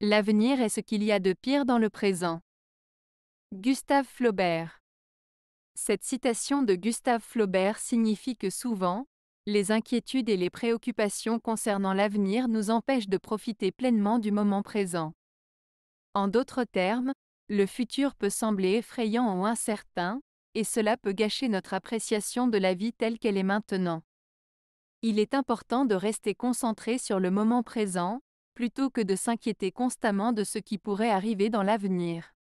L'avenir est ce qu'il y a de pire dans le présent. Gustave Flaubert. Cette citation de Gustave Flaubert signifie que souvent, les inquiétudes et les préoccupations concernant l'avenir nous empêchent de profiter pleinement du moment présent. En d'autres termes, le futur peut sembler effrayant ou incertain, et cela peut gâcher notre appréciation de la vie telle qu'elle est maintenant. Il est important de rester concentré sur le moment présent, plutôt que de s'inquiéter constamment de ce qui pourrait arriver dans l'avenir.